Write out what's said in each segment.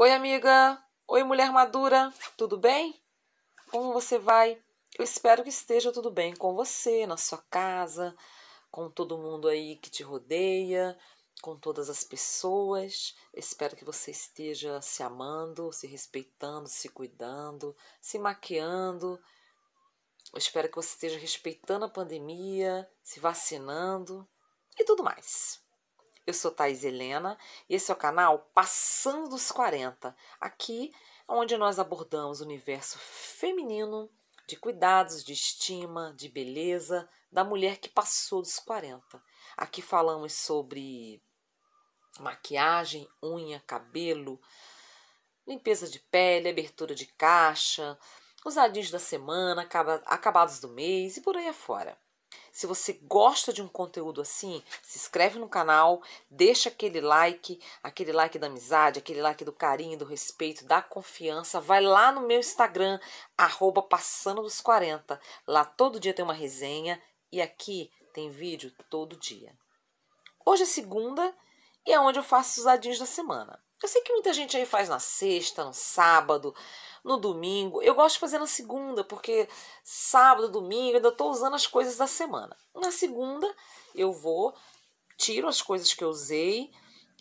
Oi, amiga. Oi, mulher madura. Tudo bem? Como você vai? Eu espero que esteja tudo bem com você, na sua casa, com todo mundo aí que te rodeia, com todas as pessoas. Espero que você esteja se amando, se respeitando, se cuidando, se maquiando. Eu espero que você esteja respeitando a pandemia, se vacinando e tudo mais. Eu sou Thais Helena e esse é o canal Passando dos 40, aqui é onde nós abordamos o universo feminino de cuidados, de estima, de beleza da mulher que passou dos 40. Aqui falamos sobre maquiagem, unha, cabelo, limpeza de pele, abertura de caixa, usadinhos da semana, acabados do mês e por aí afora. Se você gosta de um conteúdo assim, se inscreve no canal, deixa aquele like, aquele like da amizade, aquele like do carinho, do respeito, da confiança. Vai lá no meu Instagram, arroba passando dos 40. Lá todo dia tem uma resenha e aqui tem vídeo todo dia. Hoje é segunda e é onde eu faço os adinhos da semana. Eu sei que muita gente aí faz na sexta, no sábado, no domingo. Eu gosto de fazer na segunda, porque sábado, domingo, eu ainda estou usando as coisas da semana. Na segunda, eu vou, tiro as coisas que eu usei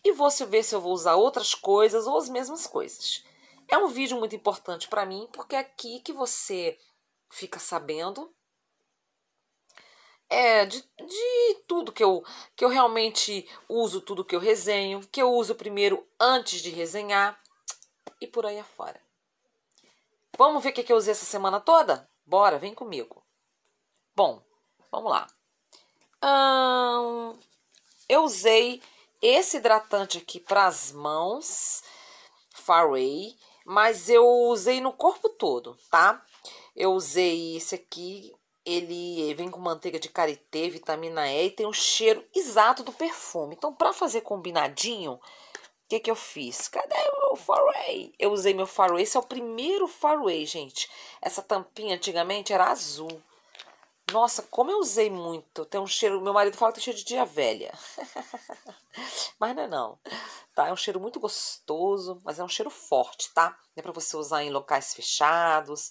e vou ver se eu vou usar outras coisas ou as mesmas coisas. É um vídeo muito importante para mim, porque é aqui que você fica sabendo é, de, de tudo que eu, que eu realmente uso, tudo que eu resenho, que eu uso primeiro antes de resenhar e por aí afora. Vamos ver o que eu usei essa semana toda? Bora, vem comigo. Bom, vamos lá. Hum, eu usei esse hidratante aqui para as mãos, Faraway, mas eu usei no corpo todo, tá? Eu usei esse aqui ele vem com manteiga de karité, vitamina E e tem o cheiro exato do perfume. Então, para fazer combinadinho, o que, que eu fiz? Cadê o Faraway? Eu usei meu Faraway, esse é o primeiro Faraway, gente. Essa tampinha antigamente era azul. Nossa, como eu usei muito. Tem um cheiro, meu marido fala que tem cheiro de dia velha. mas não é não. Tá? É um cheiro muito gostoso, mas é um cheiro forte, tá? É para você usar em locais fechados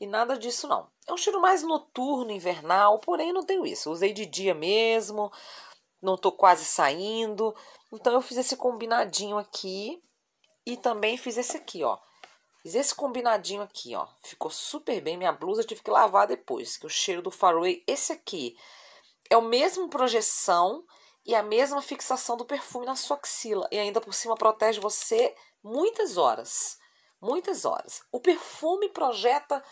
e nada disso não. É um cheiro mais noturno, invernal, porém não tenho isso. Usei de dia mesmo, não estou quase saindo. Então eu fiz esse combinadinho aqui e também fiz esse aqui, ó. Fiz esse combinadinho aqui, ó. Ficou super bem. Minha blusa tive que lavar depois, que o cheiro do Faraway, esse aqui, é o mesmo projeção e a mesma fixação do perfume na sua axila. E ainda por cima protege você muitas horas. Muitas horas. O perfume projeta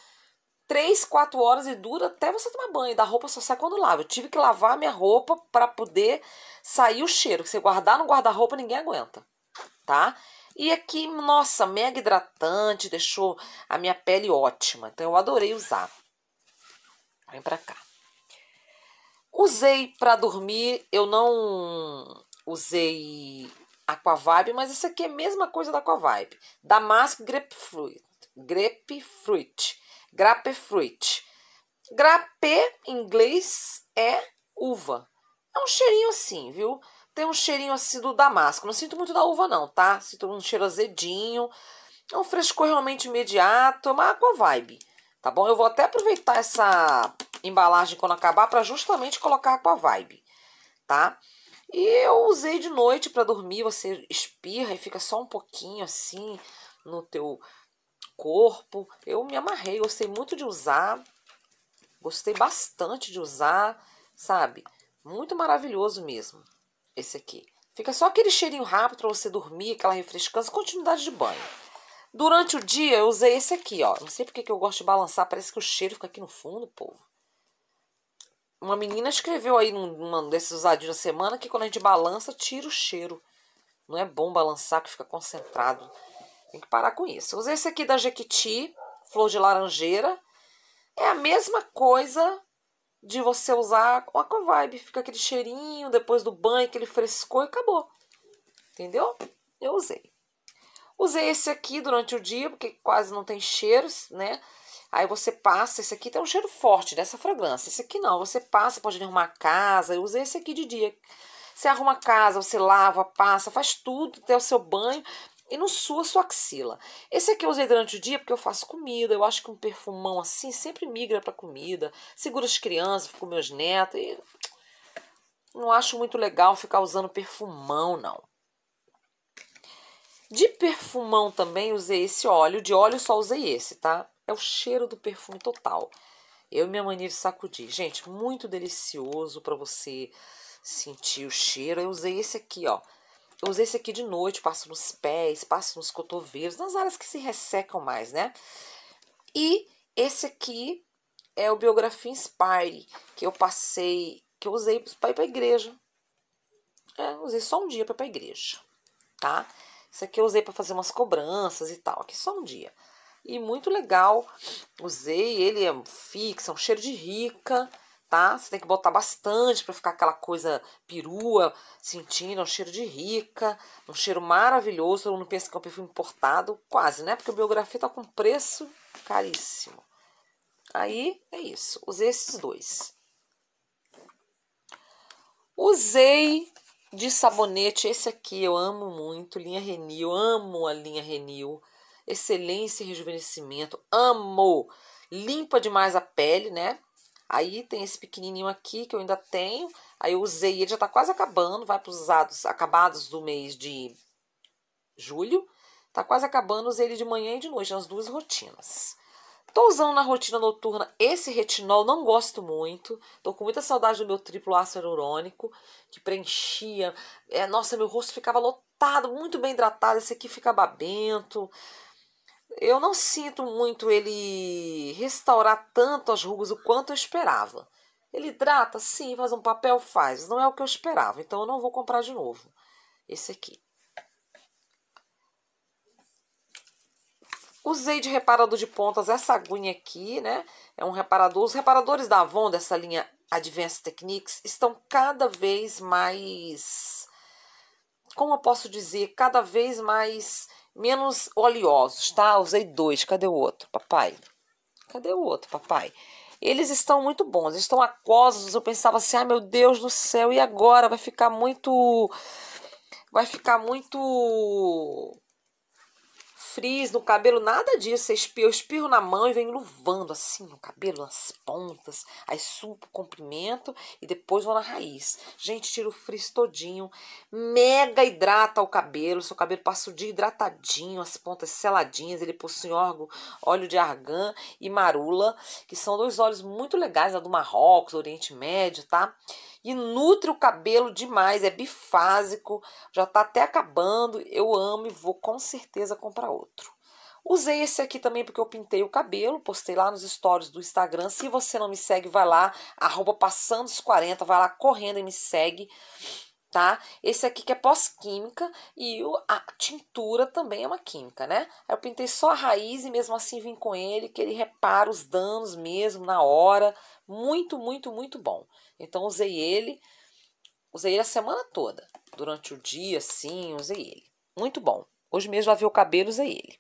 3, 4 horas e dura até você tomar banho. Da roupa só sai quando lava. Eu tive que lavar minha roupa para poder sair o cheiro. Se guardar no guarda-roupa, ninguém aguenta, tá? E aqui, nossa, mega hidratante, deixou a minha pele ótima. Então, eu adorei usar. Vem pra cá. Usei para dormir, eu não usei Aquavibe, mas esse aqui é a mesma coisa da Aquavibe. Damask Grapefruit. Grapefruit grapefruit. Grape em inglês, é uva. É um cheirinho assim, viu? Tem um cheirinho assim do damasco. Não sinto muito da uva, não, tá? Sinto um cheiro azedinho. É um frescor realmente imediato, é uma aqua vibe, tá bom? Eu vou até aproveitar essa embalagem quando acabar para justamente colocar aqua vibe, tá? E eu usei de noite para dormir, você espirra e fica só um pouquinho assim no teu corpo. Eu me amarrei, gostei muito de usar. Gostei bastante de usar, sabe? Muito maravilhoso mesmo esse aqui. Fica só aquele cheirinho rápido para você dormir, aquela refrescância, continuidade de banho. Durante o dia eu usei esse aqui, ó. Não sei porque que eu gosto de balançar, parece que o cheiro fica aqui no fundo, povo. Uma menina escreveu aí num desses usadinhos da semana que quando a gente balança, tira o cheiro. Não é bom balançar que fica concentrado. Tem que parar com isso. Usei esse aqui da Jequiti, flor de laranjeira. É a mesma coisa de você usar o vibe. Fica aquele cheirinho depois do banho, aquele frescor e acabou. Entendeu? Eu usei. Usei esse aqui durante o dia, porque quase não tem cheiros, né? Aí você passa, esse aqui tem um cheiro forte dessa fragrância. Esse aqui não, você passa, pode arrumar a casa. Eu usei esse aqui de dia. Você arruma a casa, você lava, passa, faz tudo, até o seu banho e não sua sua axila. Esse aqui eu usei durante o dia porque eu faço comida, eu acho que um perfumão assim sempre migra para comida, seguro as crianças, fico com meus netos e não acho muito legal ficar usando perfumão não. De perfumão também usei esse óleo, de óleo só usei esse, tá? É o cheiro do perfume total. Eu e minha mania de sacudir. Gente, muito delicioso para você sentir o cheiro. Eu usei esse aqui, ó. Eu usei esse aqui de noite, passo nos pés, passo nos cotovelos, nas áreas que se ressecam mais, né? E esse aqui é o Biografia Inspire, que eu passei, que eu usei para ir para a igreja. É, usei só um dia para ir para a igreja, tá? Isso aqui eu usei para fazer umas cobranças e tal, aqui só um dia. E muito legal, usei, ele é fixo, é um cheiro de rica, tá? Você tem que botar bastante para ficar aquela coisa perua, sentindo, é um cheiro de rica, um cheiro maravilhoso. eu não pensa que é um perfume importado, quase, né? Porque o biografia tá com preço caríssimo. Aí é isso, usei esses dois. Usei de sabonete esse aqui, eu amo muito, linha Renil, amo a linha Renil. Excelência e rejuvenescimento, amo! Limpa demais a pele, né? Aí tem esse pequenininho aqui que eu ainda tenho. Aí eu usei, ele já tá quase acabando, vai para os usados acabados do mês de julho. Tá quase acabando, usei ele de manhã e de noite, nas duas rotinas. Tô usando na rotina noturna esse retinol, não gosto muito. Tô com muita saudade do meu triplo ácido urônico, que preenchia. É, nossa, meu rosto ficava lotado, muito bem hidratado. Esse aqui fica babento eu não sinto muito ele restaurar tanto as rugas o quanto eu esperava. Ele hidrata, sim, faz um papel, faz. Não é o que eu esperava, então eu não vou comprar de novo esse aqui. Usei de reparador de pontas essa aguinha aqui, né? É um reparador. Os reparadores da Avon, dessa linha Advanced Techniques, estão cada vez mais... Como eu posso dizer? Cada vez mais menos oleosos, tá? Usei dois, cadê o outro, papai? Cadê o outro, papai? Eles estão muito bons, estão aquosos. Eu pensava assim, ai ah, meu Deus do céu, e agora? Vai ficar muito... Vai ficar muito frizz no cabelo, nada disso. Eu espirro, na mão e venho luvando assim no cabelo, as pontas. Aí subo o comprimento e depois vou na raiz. Gente, tira o frizz todinho. Mega hidrata o cabelo. Seu cabelo passa o dia hidratadinho, as pontas seladinhas. Ele possui órgão, óleo de argan e marula, que são dois óleos muito legais, a do Marrocos, do Oriente Médio, tá? e nutre o cabelo demais, é bifásico, já tá até acabando. Eu amo e vou com certeza comprar outro. Usei esse aqui também porque eu pintei o cabelo, postei lá nos stories do Instagram. Se você não me segue, vai lá, arroba passando os 40, vai lá correndo e me segue, tá? Esse aqui que é pós-química e a tintura também é uma química, né? Eu pintei só a raiz e mesmo assim vim com ele, que ele repara os danos mesmo na hora. Muito, muito, muito bom. Então usei ele, usei ele a semana toda, durante o dia, sim, usei ele. Muito bom. Hoje mesmo lavei o cabelo, usei ele.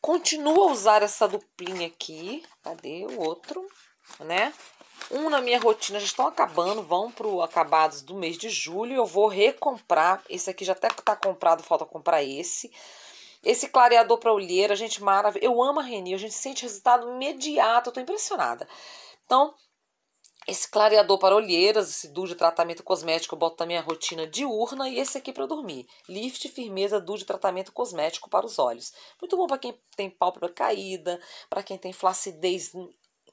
Continuo a usar essa duplinha aqui. Cadê o outro? Né? Um na minha rotina já estão acabando, vão pro acabados do mês de julho. Eu vou recomprar. Esse aqui já até tá comprado, falta comprar esse. Esse clareador para olheira, gente, maravilha. Eu amo a Reni, a gente sente resultado imediato, eu tô impressionada. Então, esse clareador para olheiras, esse duo de tratamento cosmético eu boto na minha rotina diurna e esse aqui para dormir. Lift Firmeza Duo de tratamento cosmético para os olhos. Muito bom para quem tem pálpebra caída, para quem tem flacidez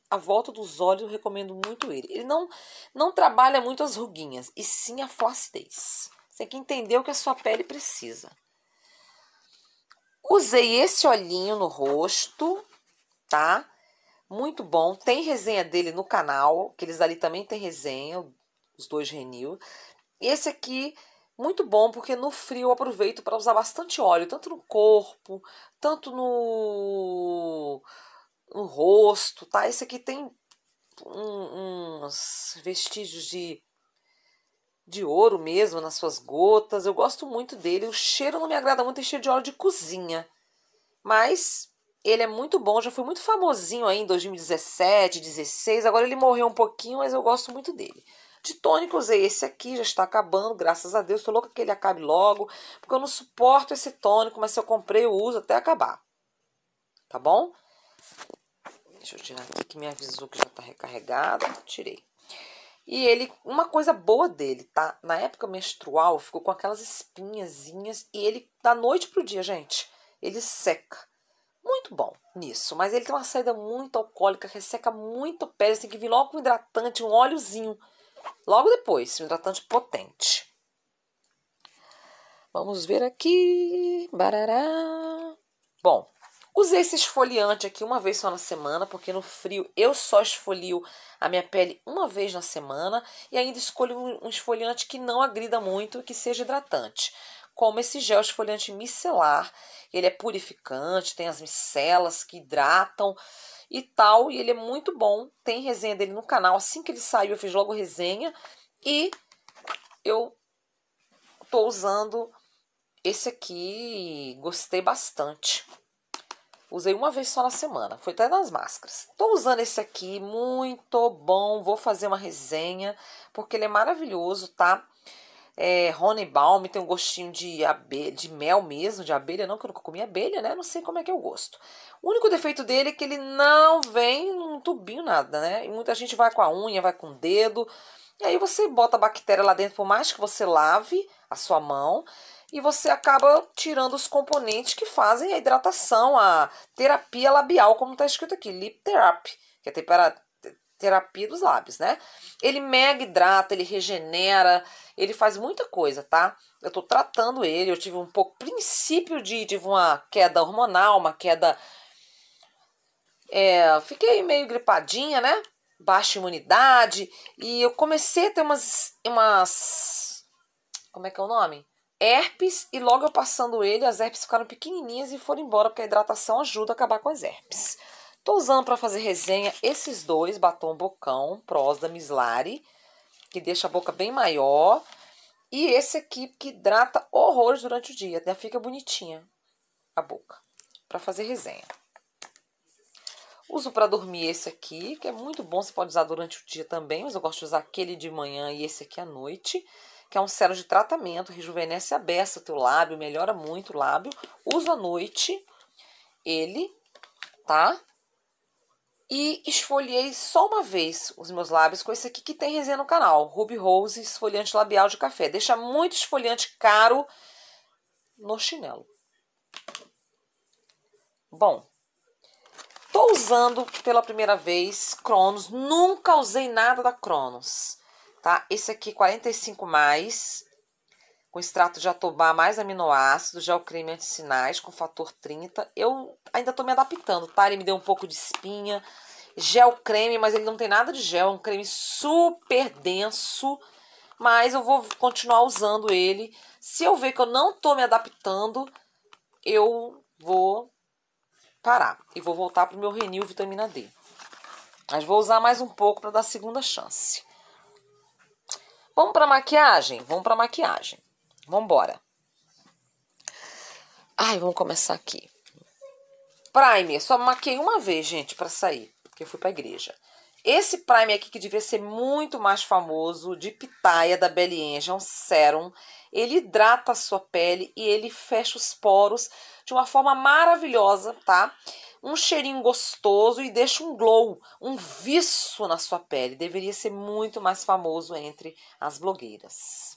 à volta dos olhos, eu recomendo muito ele. Ele não, não trabalha muito as ruguinhas, e sim a flacidez. Você tem que entender o que a sua pele precisa. Usei esse olhinho no rosto, tá? Muito bom. Tem resenha dele no canal, que eles ali também tem resenha, os dois Renil. E esse aqui, muito bom, porque no frio eu aproveito para usar bastante óleo, tanto no corpo, tanto no, no rosto, tá? Esse aqui tem uns vestígios de de ouro mesmo nas suas gotas. Eu gosto muito dele. O cheiro não me agrada muito, é cheiro de óleo de cozinha. Mas ele é muito bom, já foi muito famosinho aí em 2017, 2016. Agora ele morreu um pouquinho, mas eu gosto muito dele. De tônico usei esse aqui, já está acabando, graças a Deus. Tô louca que ele acabe logo, porque eu não suporto esse tônico, mas se eu comprei, eu uso até acabar. Tá bom? Deixa eu tirar aqui que me avisou que já está recarregado. Tirei. E ele, uma coisa boa dele, tá? Na época menstrual, ficou com aquelas espinhazinhas e ele, da noite pro dia, gente, ele seca muito bom nisso, mas ele tem uma saída muito alcoólica, resseca muito a pele, tem que vir logo um hidratante, um óleozinho, logo depois, um hidratante potente. Vamos ver aqui, barará. Bom, usei esse esfoliante aqui uma vez só na semana, porque no frio eu só esfolio a minha pele uma vez na semana e ainda escolho um esfoliante que não agrida muito e que seja hidratante como esse gel esfoliante micelar. Ele é purificante, tem as micelas que hidratam e tal, e ele é muito bom. Tem resenha dele no canal. Assim que ele saiu, eu fiz logo resenha e eu tô usando esse aqui, gostei bastante. Usei uma vez só na semana, foi até nas máscaras. Tô usando esse aqui, muito bom. Vou fazer uma resenha, porque ele é maravilhoso, tá? É, Rony tem um gostinho de, abelha, de mel mesmo, de abelha, não, que eu nunca comi abelha, né? Não sei como é que é o gosto. O único defeito dele é que ele não vem num tubinho, nada, né? E muita gente vai com a unha, vai com o dedo. E aí você bota a bactéria lá dentro, por mais que você lave a sua mão, e você acaba tirando os componentes que fazem a hidratação, a terapia labial, como está escrito aqui, lip therapy, que é terapia dos lábios, né? Ele mega hidrata, ele regenera, ele faz muita coisa, tá? Eu tô tratando ele, eu tive um pouco princípio de de uma queda hormonal, uma queda é, fiquei meio gripadinha, né? Baixa imunidade e eu comecei a ter umas umas como é que é o nome? Herpes e logo eu passando ele, as herpes ficaram pequenininhas e foram embora porque a hidratação ajuda a acabar com as herpes. Tô usando para fazer resenha esses dois, batom bocão, pros da Mislari, que deixa a boca bem maior. E esse aqui que hidrata horrores durante o dia, até né? Fica bonitinha a boca, para fazer resenha. Uso para dormir esse aqui, que é muito bom, você pode usar durante o dia também, mas eu gosto de usar aquele de manhã e esse aqui à noite, que é um sérum de tratamento, rejuvenesce a beça o teu lábio, melhora muito o lábio. Uso à noite ele, tá? E esfoliei só uma vez os meus lábios com esse aqui que tem resenha no canal, Ruby Rose Esfoliante Labial de Café. Deixa muito esfoliante caro no chinelo. Bom, tô usando pela primeira vez Cronos, nunca usei nada da Cronos, tá? Esse aqui 45+, mais, com extrato de atobá mais aminoácidos, gel creme anti-sinais com fator 30. Eu ainda tô me adaptando, tá? Ele me deu um pouco de espinha. Gel creme, mas ele não tem nada de gel. É um creme super denso. Mas eu vou continuar usando ele. Se eu ver que eu não tô me adaptando, eu vou parar. E vou voltar pro meu Renew Vitamina D. Mas vou usar mais um pouco para dar segunda chance. Vamos para maquiagem? Vamos para maquiagem. Vamos embora. Ai, vamos começar aqui primer, só maquei uma vez, gente, para sair, porque eu fui pra igreja. Esse primer aqui, que devia ser muito mais famoso, de pitaia da Belly Angel é Serum, ele hidrata a sua pele e ele fecha os poros de uma forma maravilhosa, tá? Um cheirinho gostoso e deixa um glow, um viço na sua pele. Deveria ser muito mais famoso entre as blogueiras.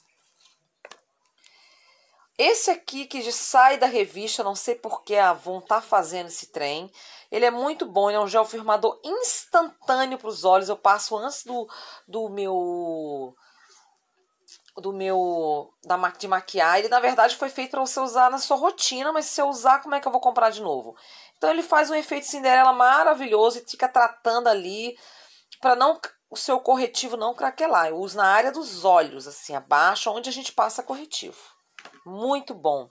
Esse aqui que sai da revista, não sei porque a Avon tá fazendo esse trem. Ele é muito bom, ele é um gel firmador instantâneo para os olhos. Eu passo antes do, do meu do meu da ma de maquiar. Ele na verdade foi feito para você usar na sua rotina, mas se eu usar, como é que eu vou comprar de novo? Então ele faz um efeito Cinderela maravilhoso e fica tratando ali para não o seu corretivo não craquelar. Eu uso na área dos olhos, assim, abaixo, onde a gente passa corretivo muito bom.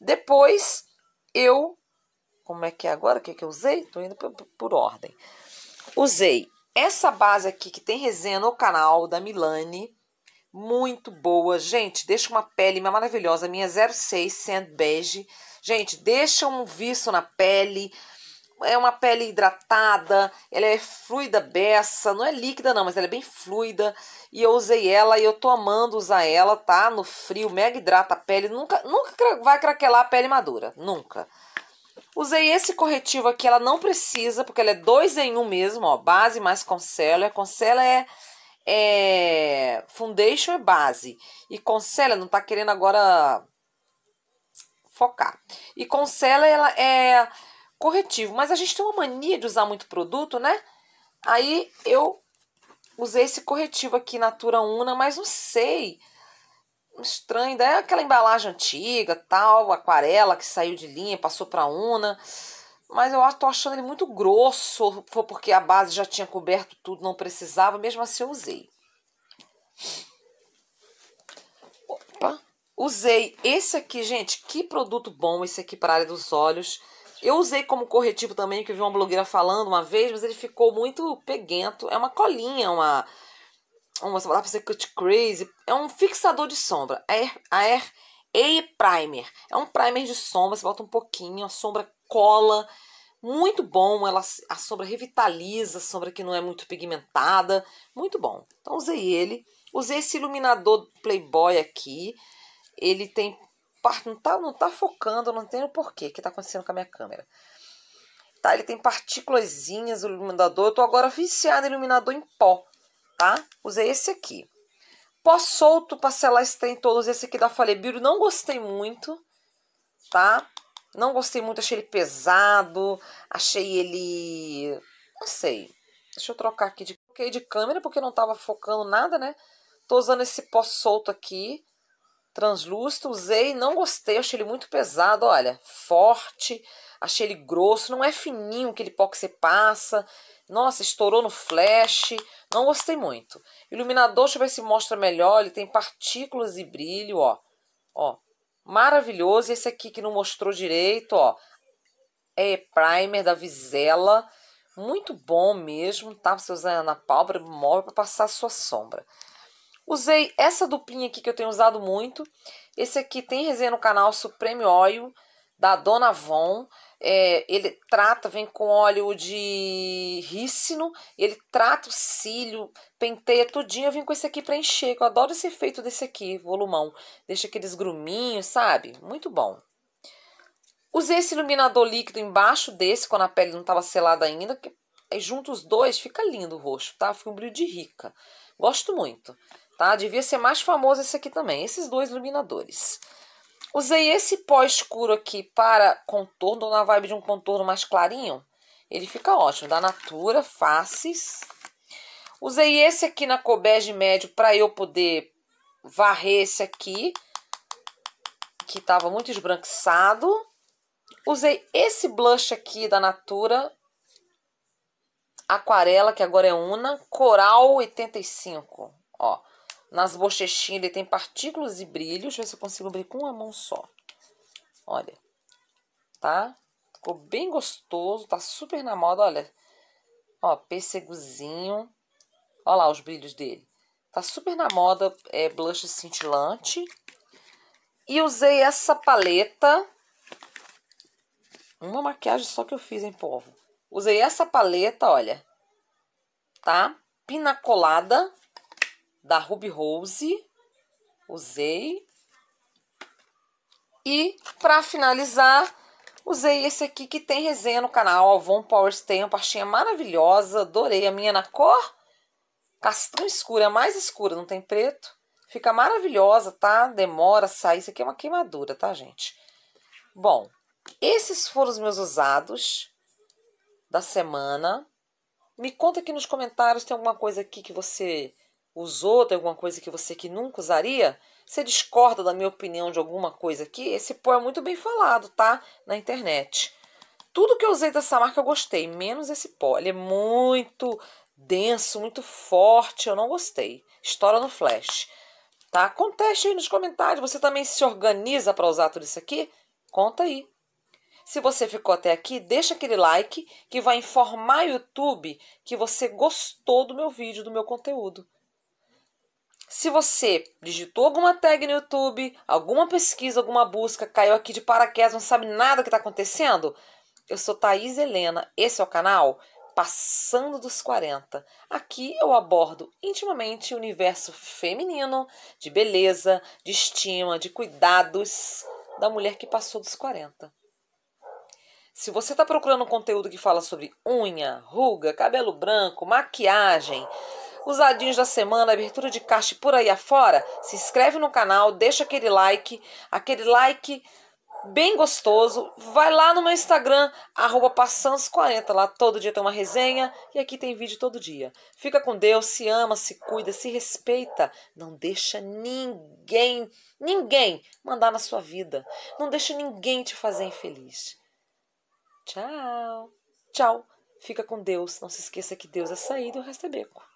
Depois eu, como é que é agora? O que, é que eu usei? Tô indo por, por ordem. Usei essa base aqui que tem resenha no canal da Milani, muito boa. Gente, deixa uma pele maravilhosa, minha 06 Sand Beige. Gente, deixa um viço na pele, é uma pele hidratada, ela é fluida beça, não é líquida não, mas ela é bem fluida. E eu usei ela e eu tô amando usar ela, tá? No frio, mega hidrata a pele, nunca, nunca vai craquelar a pele madura, nunca. Usei esse corretivo aqui, ela não precisa, porque ela é dois em um mesmo, ó, base mais concealer. Concealer é, é foundation e é base. E concealer não tá querendo agora focar. E concealer, ela é corretivo. Mas a gente tem uma mania de usar muito produto, né? Aí eu usei esse corretivo aqui, Natura Una, mas não sei. Estranho, daí é aquela embalagem antiga, tal, aquarela que saiu de linha, passou pra Una. Mas eu tô achando ele muito grosso, foi porque a base já tinha coberto tudo, não precisava, mesmo assim eu usei. Opa! Usei esse aqui, gente, que produto bom esse aqui para a área dos olhos. Eu usei como corretivo também, que eu vi uma blogueira falando uma vez, mas ele ficou muito peguento. É uma colinha, uma. Uma palavra pra cut crazy. É um fixador de sombra. Air, air e primer. É um primer de sombra, você bota um pouquinho, a sombra cola. Muito bom, ela, a sombra revitaliza, a sombra que não é muito pigmentada. Muito bom. Então usei ele. Usei esse iluminador Playboy aqui. Ele tem parte, não tá, não tá focando, não entendo o porquê o que tá acontecendo com a minha câmera. Tá, ele tem partículazinhas, o iluminador, eu tô agora viciada em iluminador em pó, tá? Usei esse aqui. Pó solto para selar esse trem todos esse aqui da Falebiro, não gostei muito, tá? Não gostei muito, achei ele pesado, achei ele... não sei. Deixa eu trocar aqui de, de câmera, porque não tava focando nada, né? Tô usando esse pó solto aqui, translúcido, usei, não gostei, achei ele muito pesado, olha, forte, achei ele grosso, não é fininho aquele pó que você passa. Nossa, estourou no flash, não gostei muito. Iluminador, deixa eu ver se mostra melhor, ele tem partículas e brilho, ó. Ó, maravilhoso. Esse aqui que não mostrou direito, ó, é primer da Visela. Muito bom mesmo, tá? Pra você usar na pálpebra, móvel para passar a sua sombra. Usei essa duplinha aqui que eu tenho usado muito. Esse aqui tem resenha no canal Supreme Oil, da Dona Von. É, ele trata, vem com óleo de rícino, ele trata o cílio, penteia tudinho. Eu vim com esse aqui pra encher, que eu adoro esse efeito desse aqui, volumão. Deixa aqueles gruminhos, sabe? Muito bom. Usei esse iluminador líquido embaixo desse, quando a pele não estava selada ainda, que aí é junto os dois fica lindo o rosto, tá? Fica um brilho de rica. Gosto muito tá? Devia ser mais famoso esse aqui também, esses dois iluminadores. Usei esse pó escuro aqui para contorno, na vibe de um contorno mais clarinho. Ele fica ótimo, da Natura, faces. Usei esse aqui na Cobege médio para eu poder varrer esse aqui, que estava muito esbranquiçado. Usei esse blush aqui da Natura, aquarela, que agora é Una, Coral 85, ó. Nas bochechinhas ele tem partículas e brilhos. Deixa eu ver se eu consigo abrir com uma mão só. Olha, tá? Ficou bem gostoso, tá super na moda, olha. Ó, perseguzinho. Olha lá os brilhos dele. Tá super na moda, é blush cintilante. E usei essa paleta. Uma maquiagem só que eu fiz, hein, povo? Usei essa paleta, olha. Tá? colada da Ruby Rose. Usei. E para finalizar, usei esse aqui que tem resenha no canal, Avon Powers Power Stamp, pastinha maravilhosa, adorei a minha é na cor castanho escuro é mais escura, não tem preto. Fica maravilhosa, tá? Demora a sair, isso aqui é uma queimadura, tá, gente? Bom, esses foram os meus usados da semana. Me conta aqui nos comentários, tem alguma coisa aqui que você usou, tem alguma coisa que você que nunca usaria? Você discorda da minha opinião de alguma coisa aqui? Esse pó é muito bem falado, tá? Na internet. Tudo que eu usei dessa marca eu gostei, menos esse pó. Ele é muito denso, muito forte, eu não gostei. Estoura no flash. Tá? Conteste aí nos comentários. Você também se organiza para usar tudo isso aqui? Conta aí. Se você ficou até aqui, deixa aquele like que vai informar o YouTube que você gostou do meu vídeo, do meu conteúdo. Se você digitou alguma tag no YouTube, alguma pesquisa, alguma busca, caiu aqui de paraquedas, não sabe nada do que está acontecendo, eu sou Thaís Helena, esse é o canal Passando dos 40. Aqui eu abordo intimamente o universo feminino de beleza, de estima, de cuidados da mulher que passou dos 40. Se você está procurando um conteúdo que fala sobre unha, ruga, cabelo branco, maquiagem, Usadinhos da semana, abertura de caixa por aí afora. Se inscreve no canal, deixa aquele like, aquele like bem gostoso. Vai lá no meu Instagram, passamos 40 Lá todo dia tem uma resenha e aqui tem vídeo todo dia. Fica com Deus, se ama, se cuida, se respeita. Não deixa ninguém, ninguém mandar na sua vida. Não deixa ninguém te fazer infeliz. Tchau. Tchau. Fica com Deus. Não se esqueça que Deus é saída e o resto é beco.